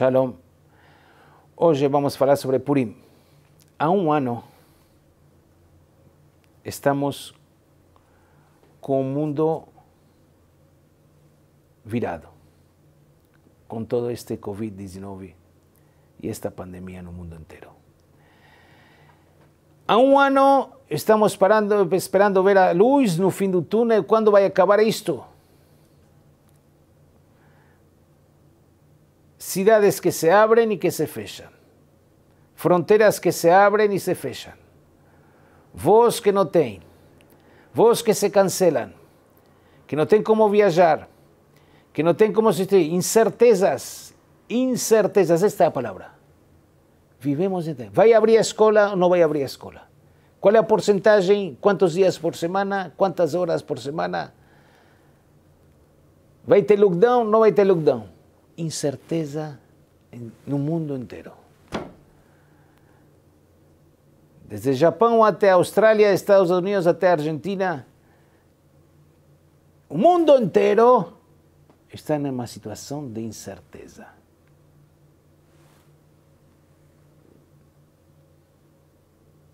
Shalom. Hoy vamos a hablar sobre Purim. A un ano, estamos con un mundo virado, Con todo este Covid-19 y esta pandemia en el mundo entero. A un ano, estamos esperando ver a luz no fin del túnel. va a acabar esto? Cidades que se abren y que se fechan. Fronteras que se abren y se fechan. Vos que no tienen, voz que se cancelan. Que no tienen como viajar. Que no tienen cómo se Incertezas. Incertezas. Esta es la palabra. Vivemos en... a abrir a escola o no va a abrir escuela, ¿Cuál es el porcentaje? ¿Cuántos días por semana? ¿Cuántas horas por semana? ¿Va a tener lockdown? ¿No va a tener lockdown? incerteza en, un mundo entero. Desde Japón hasta Australia, Estados Unidos hasta Argentina, el mundo entero está en una situación de incerteza.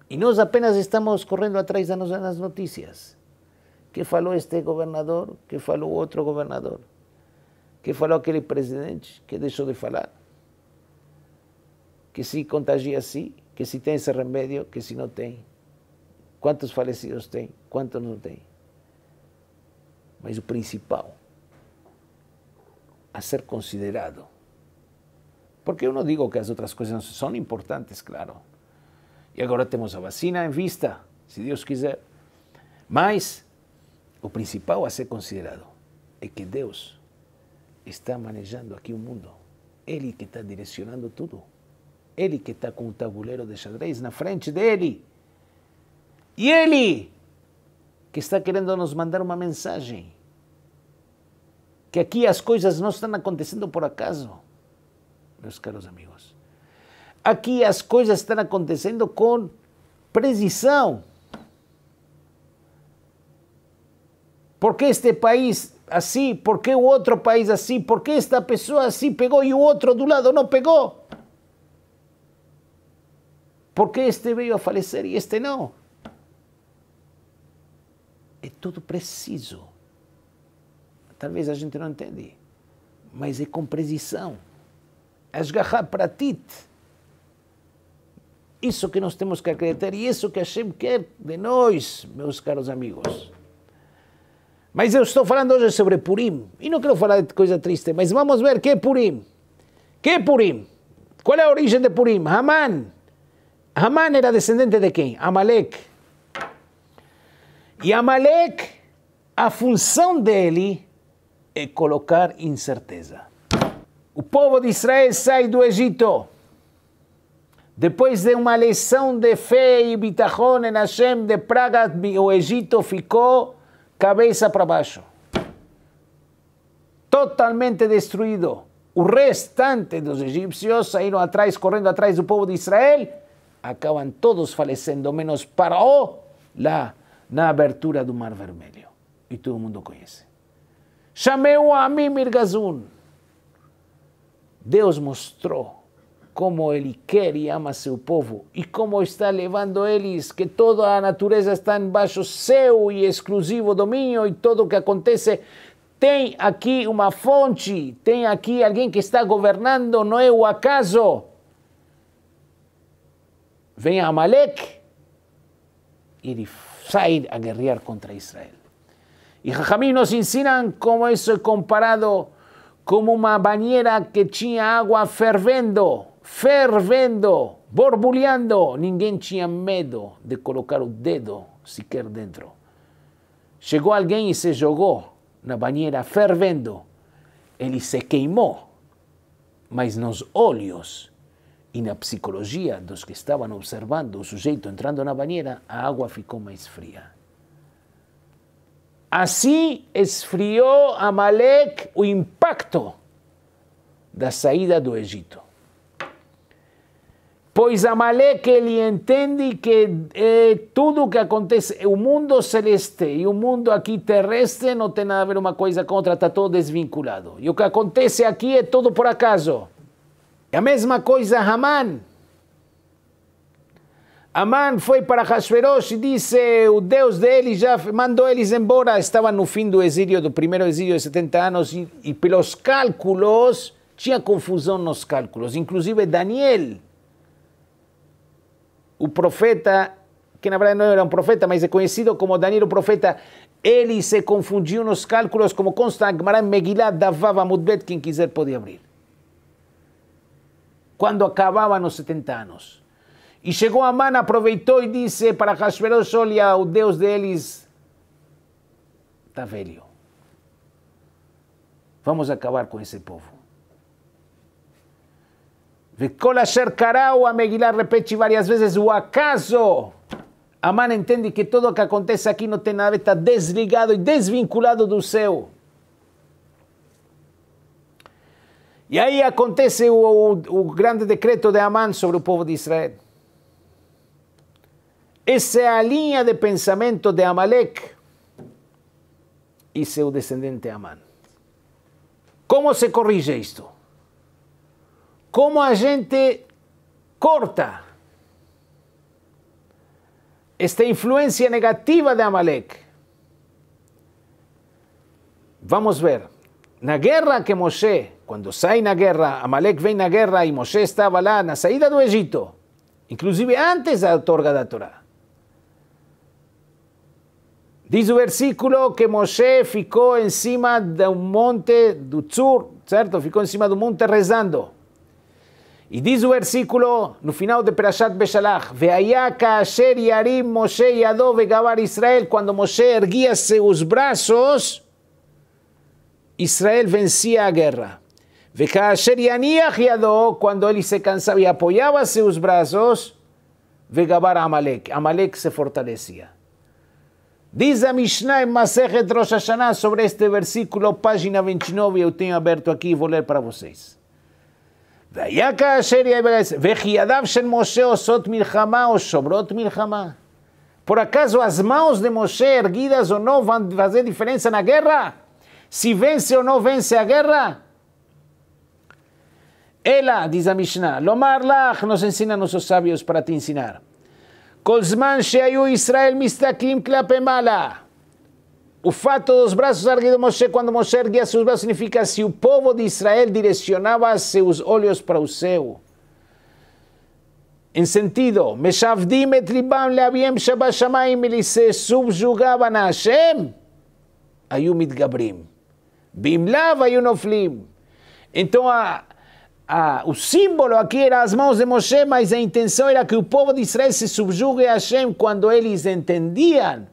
Y nosotros apenas estamos corriendo atrás de las noticias. ¿Qué faló este gobernador? ¿Qué faló otro gobernador? que falou aquele presidente que deixou de falar, que se contagia assim, que se tem esse remédio, que se não tem. Quantos falecidos tem, quantos não tem. Mas o principal a ser considerado. Porque eu não digo que as outras coisas não são importantes, claro. E agora temos a vacina em vista, se Deus quiser. Mas o principal a ser considerado é que Deus está manejando aqui o mundo. Ele que está direcionando tudo. Ele que está com o tabuleiro de xadrez na frente dele. E ele que está querendo nos mandar uma mensagem. Que aqui as coisas não estão acontecendo por acaso, meus caros amigos. Aqui as coisas estão acontecendo com precisão. Porque este país assim? Por que o outro país assim? Por que esta pessoa assim pegou e o outro do lado não pegou? Por que este veio a falecer e este não? É tudo preciso. Talvez a gente não entenda, mas é com precisão. Esgarrar para ti. Isso que nós temos que acreditar e isso que Hashem quer de nós, meus caros amigos. Mas eu estou falando hoje sobre Purim. E não quero falar de coisa triste, mas vamos ver que é Purim. Que é Purim? Qual é a origem de Purim? Haman. Haman era descendente de quem? Amalek. E Amalek, a função dele é colocar incerteza. O povo de Israel sai do Egito. Depois de uma lição de fé e bitachon em Hashem de Praga, o Egito ficou cabeça para baixo. Totalmente destruído. O restante dos egípcios saíram atrás, correndo atrás do povo de Israel. Acabam todos falecendo, menos Faraó, lá na abertura do Mar Vermelho. E todo mundo conhece. Chamei-o a mim, Mirgazun. Deus mostrou como ele quer e ama seu povo e como está levando eles, que toda a natureza está embaixo seu e exclusivo domínio e tudo o que acontece tem aqui uma fonte, tem aqui alguém que está governando, não é o acaso. Vem Amalek e ele sai a guerrear contra Israel. E Jajamim nos ensinam como isso é comparado como uma banheira que tinha água fervendo fervendo, borbulhando. Ninguém tinha medo de colocar o dedo sequer dentro. Chegou alguém e se jogou na banheira fervendo. Ele se queimou, mas nos olhos e na psicologia dos que estavam observando o sujeito entrando na banheira, a água ficou mais fria. Assim esfriou Amalek o impacto da saída do Egito. Pois Amaleque ele entende que é tudo o que acontece, o mundo celeste e o mundo aqui terrestre não tem nada a ver uma coisa com outra, está todo desvinculado. E o que acontece aqui é tudo por acaso. E é a mesma coisa Haman. Haman foi para Hashverosh e disse: o Deus dele já mandou eles embora. Estavam no fim do exílio, do primeiro exílio de 70 anos, e, e pelos cálculos, tinha confusão nos cálculos. Inclusive, Daniel o profeta, que na verdade não era um profeta, mas é conhecido como Daniel o profeta, ele se confundiu nos cálculos, como consta Agmará Megillah, Davava Mudbet, quem quiser pode abrir. Quando acabavam os 70 anos. E chegou Amã, aproveitou e disse para Hashverosh, olha, o Deus deles está velho. Vamos acabar com esse povo. Vikola Sherkarau, Ameguilar repete várias vezes o acaso. Amán entende que tudo o que acontece aqui não tem nada está desligado e desvinculado do céu. E aí acontece o, o grande decreto de Amán sobre o povo de Israel. Essa é a linha de pensamento de Amalek e seu descendente Amán. Como se corrige isto? como a gente corta esta influência negativa de Amalek. Vamos ver. Na guerra que Moshe, quando sai na guerra, Amalek vem na guerra e Moshe estava lá na saída do Egito, inclusive antes da outorga da Torá. Diz o versículo que Moshe ficou em cima de um monte do Tzur, certo? Ficou em cima do monte rezando. E diz o versículo no final de Perashat Beshalach: Veaya yarim Moshe yadov vegavar Israel. Quando Moshe erguia seus braços, Israel vencia a guerra. Vecaasher yaniach yadov, quando ele se cansava e apoiava seus braços, vegabar Amalek. Amalek se fortalecia. Diz a Mishnah em Masechet Rosh Hashanah sobre este versículo, página 29, eu tenho aberto aqui e vou ler para vocês. והיה כאשר יהיה בארץ, וכי ידיו של משה עושות מלחמה או שומרות מלחמה. פורקזו אז מאוס למשה ארגידה זו נו וזה דיפרנציה נגרה? סי ונסי או נו ונסי הגרה? אלא, דיזה משנה, לומר לך, נוסנסינא נוסו סביוס פרטינסינר, כל זמן שהיו ישראל מסתכלים כלפי מעלה. O fato dos braços erguidos de Moshe, quando Moshe erguia seus braços, significa se o povo de Israel direcionava seus olhos para o céu. Em sentido, Meshavdim et libam leabiem shabashamayim, eles se subjugavam a Hashem, ayumit gabrim, Bimlav Então, a, a, o símbolo aqui era as mãos de Moshe, mas a intenção era que o povo de Israel se subjugue a Hashem quando eles entendiam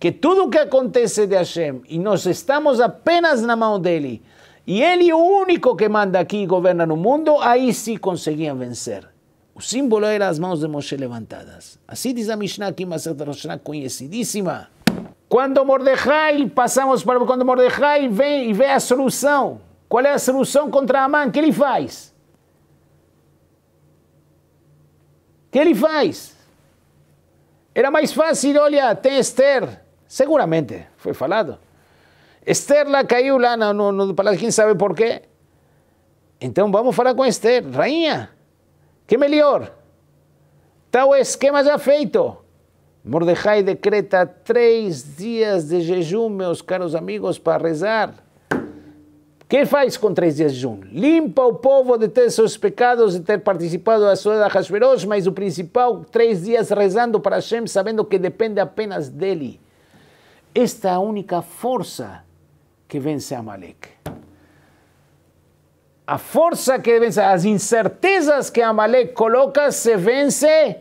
que tudo o que acontece de Hashem e nós estamos apenas na mão dele, e ele é o único que manda aqui e governa no mundo, aí sim conseguiam vencer. O símbolo era as mãos de Moshe levantadas. Assim diz a Mishnah aqui, mas certa Mishnah conhecidíssima. Quando Mordecai, passamos para quando Mordecai vem e vê a solução. Qual é a solução contra Amã? O que ele faz? O que ele faz? Era mais fácil, olha, tem Esther. Seguramente foi falado. Esther caiu lá no, no, palácio, quem sabe por quê? Então vamos falar com Esther, rainha, que melhor. Tal esquema já feito. Mordecai decreta três dias de jejum, meus caros amigos, para rezar. O que faz com três dias de jejum? Limpa o povo de ter seus pecados, de ter participado da sua da Hashverosh, mas o principal, três dias rezando para Hashem, sabendo que depende apenas dele. Esta é a única força que vence a Malek. A força que vence, as incertezas que Amaleque coloca, se vence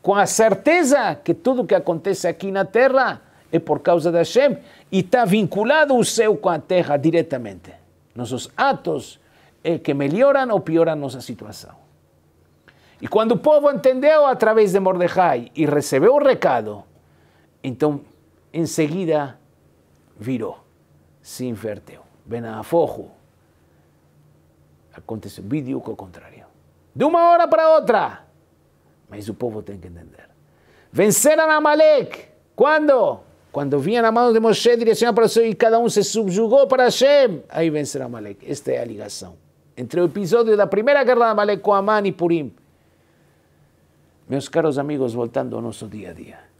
com a certeza que tudo que acontece aqui na terra é por causa da Hashem e está vinculado o céu com a terra diretamente. Nossos atos é que melhoram ou pioram nossa situação. E quando o povo entendeu através de Mordecai e recebeu o recado, então enseguida virou, se inverteu. Ben Afojo aconteceu, vídeo com o contrário. De uma hora para outra. Mas o povo tem que entender. Venceram a Malek. Quando? Quando vinha a mão de Moshe, direcionado para o céu e cada um se subjugou para Hashem. Aí venceram a Malek. Esta é a ligação. Entre o episódio da primeira guerra da Malek com Aman e Purim. Meus caros amigos, voltando ao nosso dia a dia.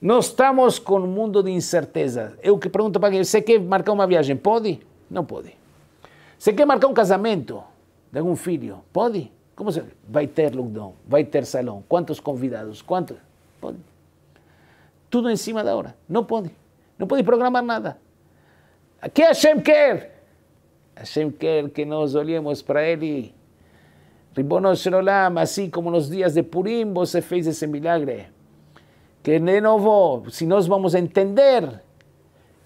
Nós estamos com um mundo de incertezas. Eu que pergunto para quem, você quer marcar uma viagem? Pode? Não pode. Você quer marcar um casamento de algum filho? Pode? Como você... Vai ter lockdown, vai ter salão, quantos convidados, quantos... Pode. Tudo em cima da hora. Não pode. Não pode programar nada. O que Hashem quer? Hashem quer que nós olhemos para Ele. Ribono Sherolam, assim como nos dias de Purim, você fez esse milagre. que no, si nos vamos a entender.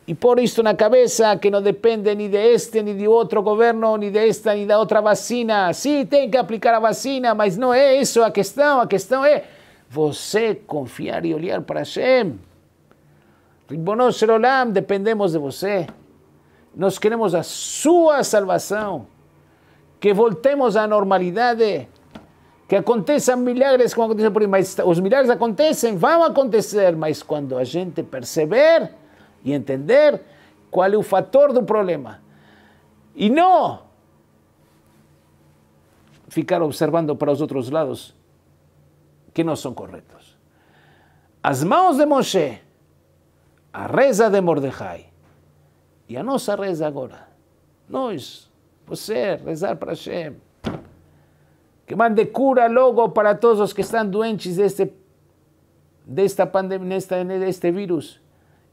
Y por esto una cabeza que no depende ni de este ni de otro gobierno, ni de esta ni de otra vacina. Sí, tiene que aplicar la vacina, mas no es eso a cuestión, A cuestión es, eh. confiar y olhar para Hashem. dependemos de você. Nos queremos a sua salvación. Que voltemos la normalidad, eh. que aconteçam milagres como aconteceu por aí, mas os milagres acontecem, vão acontecer, mas quando a gente perceber e entender qual é o fator do problema e não ficar observando para os outros lados que não são corretos. As mãos de Moshe, a reza de Mordecai e a nossa reza agora. Nós, você, rezar para Hashem, que mande cura logo para todos os que estão doentes deste, desta pandemia, desta, deste vírus.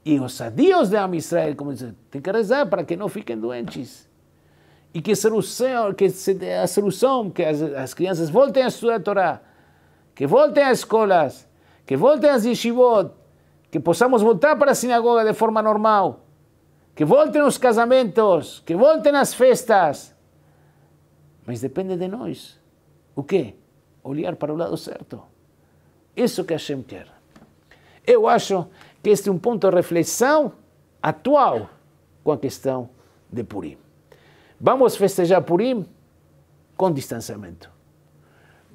E os adios de Israel, como diz, tem que rezar para que não fiquem doentes. E que, solução, que a solução, que as, as crianças voltem a estudar a Torá, que voltem às escolas, que voltem às yeshivot, que possamos voltar para a sinagoga de forma normal, que voltem os casamentos, que voltem as festas. Mas depende de nós. O quê? Olhar para o lado certo. Isso que Hashem quer. Eu acho que este é um ponto de reflexão atual com a questão de Purim. Vamos festejar Purim com distanciamento.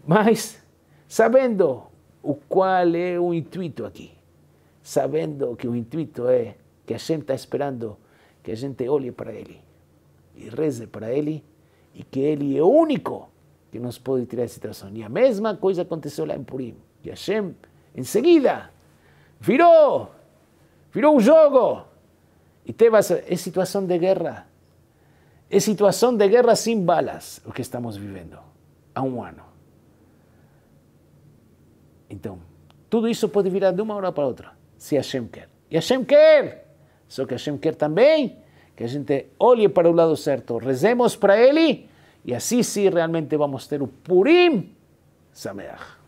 Mas sabendo o qual é o intuito aqui. Sabendo que o intuito é que a gente está esperando que a gente olhe para Ele e reze para Ele e que Ele é o único que nos pode tirar da situação. E a mesma coisa aconteceu lá em Purim. E Hashem, em seguida, virou, virou o jogo. E teve essa, é situação de guerra. É situação de guerra sem balas, o que estamos vivendo há um ano. Então, tudo isso pode virar de uma hora para outra, se Hashem quer. E Hashem quer! Só que Hashem quer também que a gente olhe para o lado certo, rezemos para Ele Y así sí realmente vamos a tener un Purim Sameach.